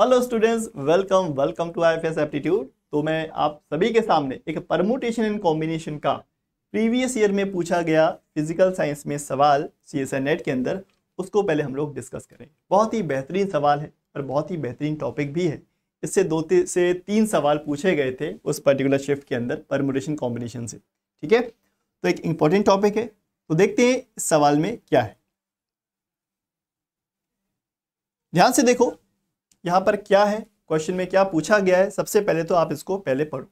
hello students welcome welcome to I F aptitude तो मैं आप सभी के सामने एक परमोटेशन एंड कॉम्बिनेशन का प्रीवियस ईयर में पूछा गया फिजिकल साइंस में सवाल सी एस नेट के अंदर उसको पहले हम लोग डिस्कस करें बहुत ही बेहतरीन सवाल है और बहुत ही बेहतरीन टॉपिक भी है इससे दो से तीन सवाल पूछे गए थे उस पर्टिकुलर शिफ्ट के अंदर परमोटेशन कॉम्बिनेशन से ठीक है तो एक इम्पॉर्टेंट टॉपिक है तो देखते हैं इस सवाल में क्या है ध्यान से देखो यहां पर क्या है क्वेश्चन में क्या पूछा गया है सबसे पहले तो आप इसको पहले पढ़ो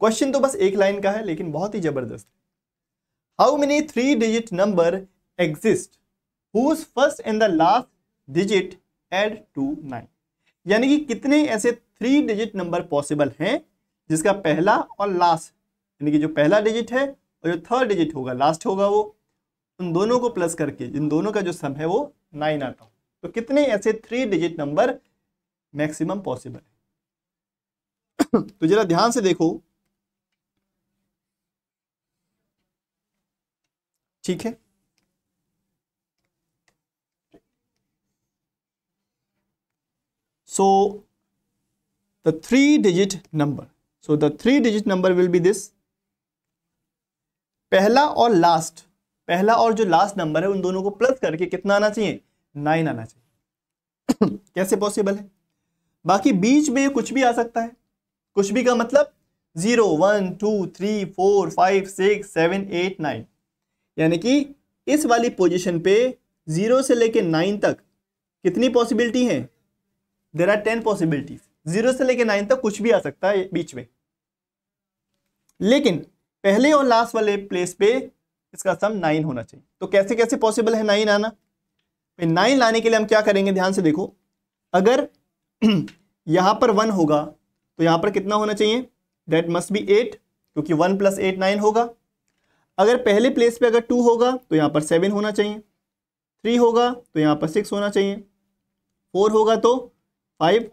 क्वेश्चन तो बस एक लाइन का है लेकिन बहुत ही जबरदस्त how many three digit number exist who first and the last digit add to nine यानी कि कितने ऐसे थ्री डिजिट नंबर पॉसिबल हैं जिसका पहला और लास्ट यानी कि जो पहला डिजिट है और जो थर्ड डिजिट होगा लास्ट होगा वो उन दोनों को प्लस करके इन दोनों का जो सम है वो नाइन आता हो तो कितने ऐसे three digit number maximum possible है तो जरा ध्यान से देखो ठीक है so the three digit number so the three digit number will be this पहला और लास्ट पहला और जो लास्ट नंबर है उन दोनों को प्लस करके कितना आना चाहिए नाइन आना चाहिए कैसे पॉसिबल है बाकी बीच में कुछ भी आ सकता है कुछ भी का मतलब zero one two three four five six seven eight nine यानी कि इस वाली पोजीशन पे जीरो से लेके नाइन तक कितनी पॉसिबिलिटी है there are ten possibilities zero से लेके नाइन तक कुछ भी आ सकता है बीच में लेकिन पहले और लास्ट वाले प्लेस पे इसका सम नाइन होना चाहिए तो कैसे कैसे पॉसिबल है नाइन आना नाइन लाने के लिए हम क्या करेंगे ध्यान से देखो अगर यहाँ पर वन होगा तो यहाँ पर कितना होना चाहिए दैट मस्ट बी एट क्योंकि वन प्लस एट नाइन होगा अगर पहले प्लेस पे अगर टू होगा तो यहाँ पर सेवन होना चाहिए थ्री होगा तो यहाँ पर सिक्स होना चाहिए फोर होगा तो फाइव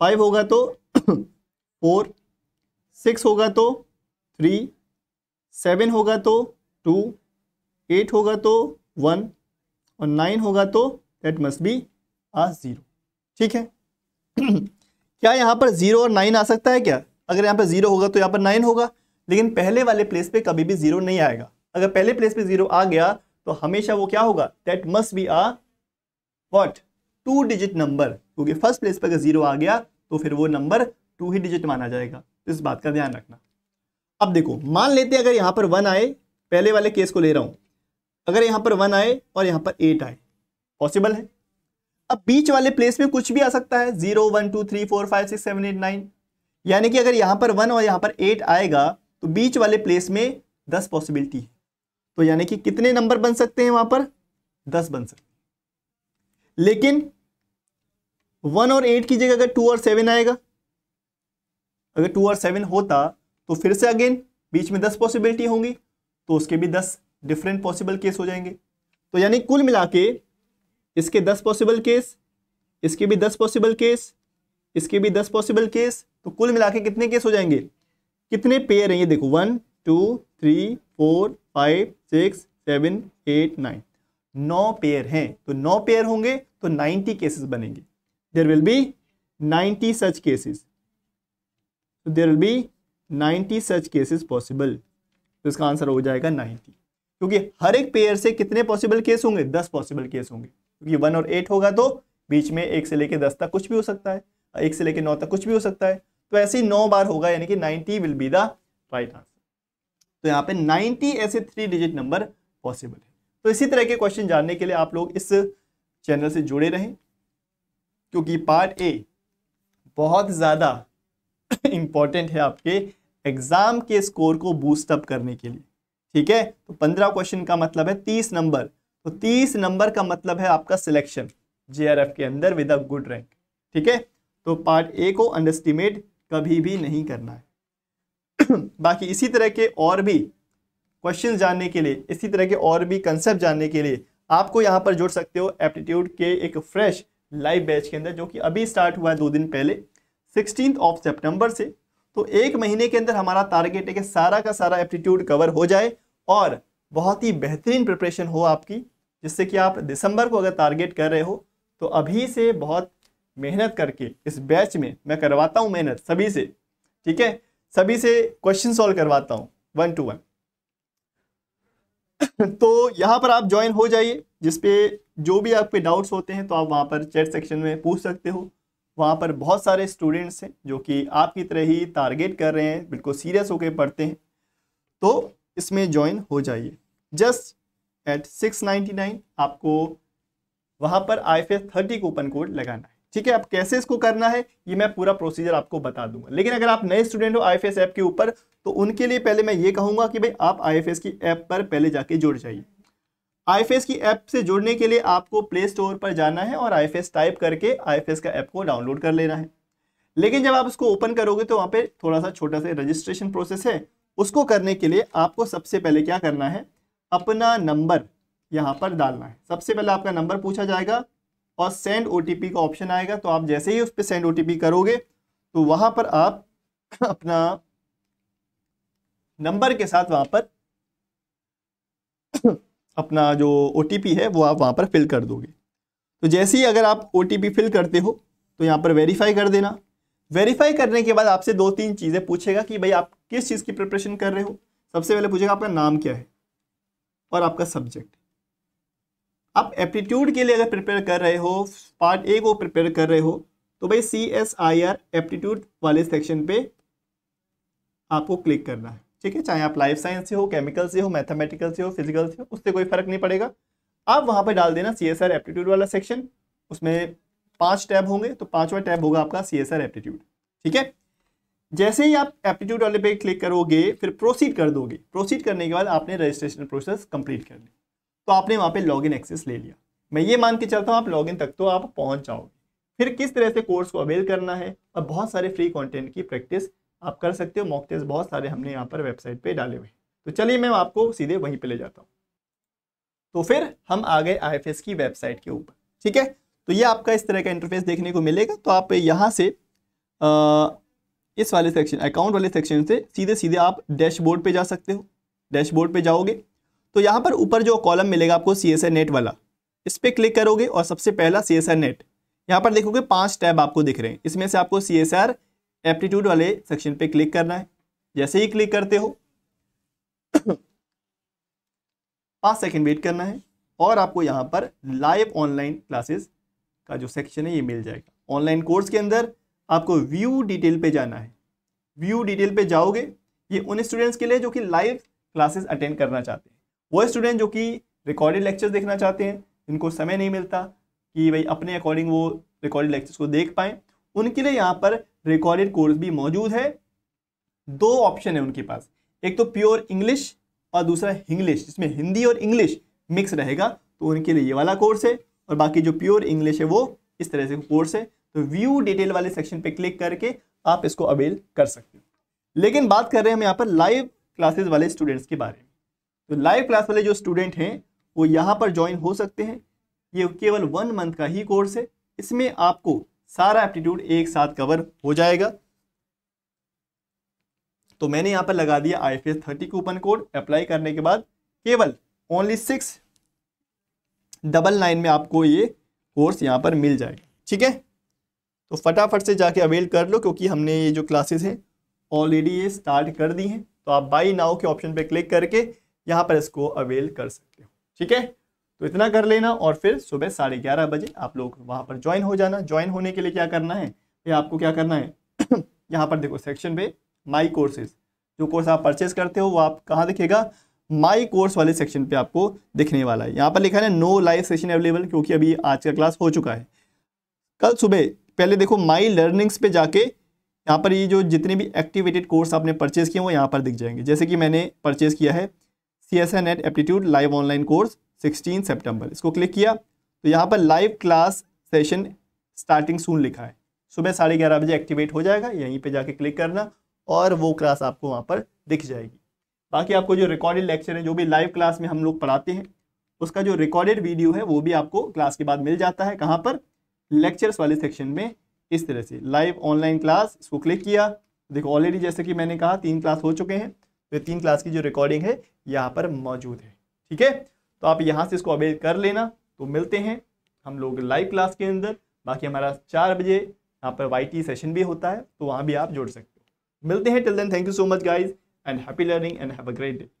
फाइव होगा तो फोर सिक्स होगा तो थ्री सेवन होगा तो टू एट होगा तो वन और नाइन होगा तो that must be ah zero ठीक है क्या यहाँ पर जीरो और नाइन आ सकता है क्या अगर यहाँ पर जीरो होगा तो यहाँ पर नाइन होगा लेकिन पहले वाले प्लेस पे कभी भी जीरो नहीं आएगा अगर पहले प्लेस पे जीरो आ गया तो हमेशा वो क्या होगा that must be ah what two digit number क्योंकि फर्स्ट प्लेस पर अगर जीरो आ गया तो फिर वो नंबर टू ही डिजिट माना जाएगा तो इस बात का ध्यान रखना अब देखो मान लेते हैं अगर यहाँ पर वन आए पहले वाले केस को ले रहा हूँ अगर यहाँ पर वन आए और यहाँ पर एट आए पॉसिबल है अब बीच वाले प्लेस में कुछ भी आ सकता है zero one two three four five six seven eight nine यानी कि अगर यहां पर वन और यहां पर एट आएगा तो बीच वाले प्लेस में दस पॉसिबिलिटी है तो यानी कि कितने नंबर बन सकते हैं वहां पर दस बन सकते हैं लेकिन वन और एट की जगह अगर टू और सेवन आएगा अगर टू और सेवन होता तो फिर से अगेन बीच में दस पॉसिबिलिटी होंगी तो उसके भी दस डिफरेंट पॉसिबल केस हो जाएंगे तो यानी कुल मिला के इसके दस पॉसिबल केस इसके भी दस पॉसिबल केस इसके भी दस पॉसिबल केस तो कुल मिला के कितने केस हो जाएंगे कितने पेयर हैं ये देखो one two three four five six seven eight nine नौ पेयर हैं तो नौ पेयर होंगे तो नाइन्टी केसेस बनेंगे there will be ninety such cases तो there will be ninety such cases possible तो इसका आंसर हो जाएगा नाइन्टी क्योंकि हर एक पेयर से कितने पॉसिबल केस होंगे दस पॉसिबल केस होंगे क्योंकि वन और एट होगा तो बीच में एक से लेकर दस तक कुछ भी हो सकता है एक से लेकर नौ तक कुछ भी हो सकता है तो ऐसे ही नौ बार होगा यानी कि ninety will be the right answer तो यहाँ पे नाइनटी ऐसे थ्री डिजिट नंबर पॉसिबल है तो इसी तरह के क्वेश्चन जानने के लिए आप लोग इस चैनल से जुड़े रहें क्योंकि पार्ट ए बहुत ज़्यादा इम्पॉर्टेंट है आपके एग्ज़ाम के स्कोर को बूस्टअप करने के लिए ठीक है तो पंद्रह क्वेश्चन का मतलब है तीस नंबर तो तीस नंबर का मतलब है आपका सिलेक्शन जेआरएफ के अंदर विद अ गुड रैंक ठीक है तो पार्ट ए को अंडरस्टिमेट कभी भी नहीं करना है बाकी इसी तरह के और भी क्वेश्चन जानने के लिए इसी तरह के और भी कंसेप्ट जानने के लिए आपको यहाँ पर जोड़ सकते हो एप्टीट्यूड के एक फ्रेश लाइव बैच के अंदर जो कि अभी स्टार्ट हुआ है दो दिन पहले सिक्सटीन ऑफ सेप्टेम्बर से तो एक महीने के अंदर हमारा टारगेट है कि सारा का सारा एप्टीट्यूड कवर हो जाए और बहुत ही बेहतरीन प्रिपरेशन हो आपकी जिससे कि आप दिसंबर को अगर टारगेट कर रहे हो तो अभी से बहुत मेहनत करके इस बैच में मैं करवाता हूँ मेहनत सभी से ठीक है सभी से क्वेश्चन सॉल्व करवाता हूँ वन टू वन तो यहाँ पर आप ज्वाइन हो जाइए जिसपे जो भी आपके डाउट्स होते हैं तो आप वहाँ पर चैट सेक्शन में पूछ सकते हो वहाँ पर बहुत सारे स्टूडेंट्स हैं जो कि आपकी तरह ही टारगेट कर रहे हैं बिल्कुल सीरियस होकर पढ़ते हैं तो इसमें ज्वाइन हो जाइए जस्ट एट 699 आपको वहाँ पर I F thirty coupon code लगाना है ठीक है आप कैसे इसको करना है ये मैं पूरा प्रोसीजर आपको बता दूंगा लेकिन अगर आप नए स्टूडेंट हो आई ऐप के ऊपर तो उनके लिए पहले मैं ये कहूँगा कि भाई आप आई की ऐप पर पहले जाके जुड़ जाइए आई की ऐप से जुड़ने के लिए आपको प्ले स्टोर पर जाना है और आई टाइप करके आई का ऐप को डाउनलोड कर लेना है लेकिन जब आप उसको ओपन करोगे तो वहाँ पे थोड़ा सा छोटा सा रजिस्ट्रेशन प्रोसेस है उसको करने के लिए आपको सबसे पहले क्या करना है अपना नंबर यहाँ पर डालना है सबसे पहले आपका नंबर पूछा जाएगा और सेंड ओ का ऑप्शन आएगा तो आप जैसे ही उस पर सेंड ओ करोगे तो वहां पर आप अपना नंबर के साथ वहां पर अपना जो ओ है वो आप वहां पर फिल कर दोगे तो जैसे ही अगर आप ओ फिल करते हो तो यहाँ पर वेरीफाई कर देना वेरीफाई करने के बाद आपसे दो तीन चीज़ें पूछेगा कि भाई आप किस चीज़ की प्रिपरेशन कर रहे हो सबसे पहले पूछेगा आपका नाम क्या है और आपका सब्जेक्ट आप एप्टीट्यूड के लिए अगर प्रिपेयर कर रहे हो पार्ट ए को प्रिपेयर कर रहे हो तो भाई C S I R aptitude वाले सेक्शन पे आपको क्लिक करना है ठीक है चाहे आप लाइफ साइंस से हो केमिकल से हो मैथमेटिकल से हो फिजिकल से हो उससे कोई फर्क नहीं पड़ेगा आप वहां पर डाल देना सी एस आर एप्टीट्यूड वाला सेक्शन उसमें पांच टैब होंगे तो पांचवा टैब होगा आपका सी एस आर एप्टीट्यूड ठीक है जैसे ही आप एप्टीट्यूड वाले पे क्लिक करोगे फिर प्रोसीड कर दोगे प्रोसीड करने के बाद आपने रजिस्ट्रेशन प्रोसेस कंप्लीट कर ली तो आपने वहाँ पे लॉगिन एक्सेस ले लिया मैं ये मान के चलता हूँ आप लॉगिन तक तो आप पहुँच जाओगे फिर किस तरह से कोर्स को अवेल करना है और बहुत सारे फ्री कॉन्टेंट की प्रैक्टिस आप कर सकते हो मॉक टेस्ट बहुत सारे हमने यहाँ पर वेबसाइट पर डाले हुए हैं तो चलिए मैं आपको सीधे वहीं पर ले जाता हूँ तो फिर हम आ गए आई की वेबसाइट के ऊपर ठीक है तो ये आपका इस तरह का इंटरफेस देखने को मिलेगा तो आप यहाँ से आ, इस वाले सेक्शन अकाउंट वाले सेक्शन से सीधे सीधे आप डैशबोर्ड पे जा सकते हो डैशबोर्ड पे जाओगे तो यहाँ पर ऊपर जो कॉलम मिलेगा आपको सी एस नेट वाला इस पर क्लिक करोगे और सबसे पहला सी एस नेट यहाँ पर देखोगे पांच टैब आपको दिख रहे हैं इसमें से आपको सी एस आर एप्टीट्यूड वाले सेक्शन पे क्लिक करना है जैसे ही क्लिक करते हो पाँच सेकेंड वेट करना है और आपको यहाँ पर लाइव ऑनलाइन क्लासेस का जो सेक्शन है ये मिल जाएगा ऑनलाइन कोर्स के अंदर आपको व्यू डिटेल पे जाना है व्यू डिटेल पे जाओगे ये उन स्टूडेंट्स के लिए जो कि लाइव क्लासेस अटेंड करना चाहते हैं वो स्टूडेंट जो कि रिकॉर्डेड लेक्चर्स देखना चाहते हैं इनको समय नहीं मिलता कि भाई अपने अकॉर्डिंग वो रिकॉर्डेड लेक्चर्स को देख पाएँ उनके लिए यहाँ पर रिकॉर्डेड कोर्स भी मौजूद है दो ऑप्शन है उनके पास एक तो प्योर इंग्लिश और दूसरा इंग्लिश जिसमें हिंदी और इंग्लिश मिक्स रहेगा तो उनके लिए ये वाला कोर्स है और बाकी जो प्योर इंग्लिश है वो इस तरह से कोर्स है तो व्यू डिटेल वाले सेक्शन पे क्लिक करके आप इसको अवेल कर सकते हो लेकिन बात कर रहे हैं हम यहाँ पर लाइव क्लासेस वाले स्टूडेंट्स के बारे में तो लाइव क्लास वाले जो स्टूडेंट हैं वो यहाँ पर ज्वाइन हो सकते हैं ये केवल वन मंथ का ही कोर्स है इसमें आपको सारा एप्टीट्यूड एक साथ कवर हो जाएगा तो मैंने यहाँ पर लगा दिया I F S thirty coupon code apply करने के बाद केवल ओनली सिक्स डबल नाइन में आपको ये कोर्स यहाँ पर मिल जाएगा ठीक है तो फटाफट से जाके अवेल कर लो क्योंकि हमने ये जो क्लासेस हैं ऑलरेडी ये स्टार्ट कर दी हैं तो आप बाई नाउ के ऑप्शन पे क्लिक करके यहाँ पर इसको अवेल कर सकते हो ठीक है तो इतना कर लेना और फिर सुबह साढ़े ग्यारह बजे आप लोग वहाँ पर ज्वाइन हो जाना ज्वाइन होने के लिए क्या करना है ये आपको क्या करना है यहाँ पर देखो सेक्शन पे माई कोर्सेज जो कोर्स आप परचेज करते हो वो आप कहाँ दिखेगा माई कोर्स वाले सेक्शन पर आपको दिखने वाला है यहाँ पर लिखा है नो लाइव सेशन अवेलेबल क्योंकि अभी आज का क्लास हो चुका है कल सुबह पहले देखो माई लर्निंग्स पे जाके यहाँ पर ये जो जितने भी एक्टिवेटेड कोर्स आपने परचेज़ किए वो यहाँ पर दिख जाएंगे जैसे कि मैंने परचेज़ किया है C S N eight aptitude live online course sixteen September इसको क्लिक किया तो यहाँ पर live class session starting soon लिखा है सुबह साढ़े ग्यारह बजे एक्टिवेट हो जाएगा यहीं पे जाके क्लिक करना और वो क्लास आपको वहाँ पर दिख जाएगी बाकी आपको जो रिकॉर्डेड लेक्चर है जो भी लाइव क्लास में हम लोग पढ़ाते हैं उसका जो रिकॉर्डेड वीडियो है वो भी आपको क्लास के बाद मिल जाता है कहाँ पर लेक्चर्स वाले सेक्शन में इस तरह से लाइव ऑनलाइन क्लास इसको क्लिक किया देखो ऑलरेडी जैसे कि मैंने कहा तीन क्लास हो चुके हैं तो तीन क्लास की जो रिकॉर्डिंग है यहाँ पर मौजूद है ठीक है तो आप यहाँ से इसको अवेल कर लेना तो मिलते हैं हम लोग लाइव क्लास के अंदर बाकी हमारा चार बजे यहाँ पर वाई सेशन भी होता है तो वहाँ भी आप जोड़ सकते हो मिलते हैं till then thank you so much guys and happy learning and have a great day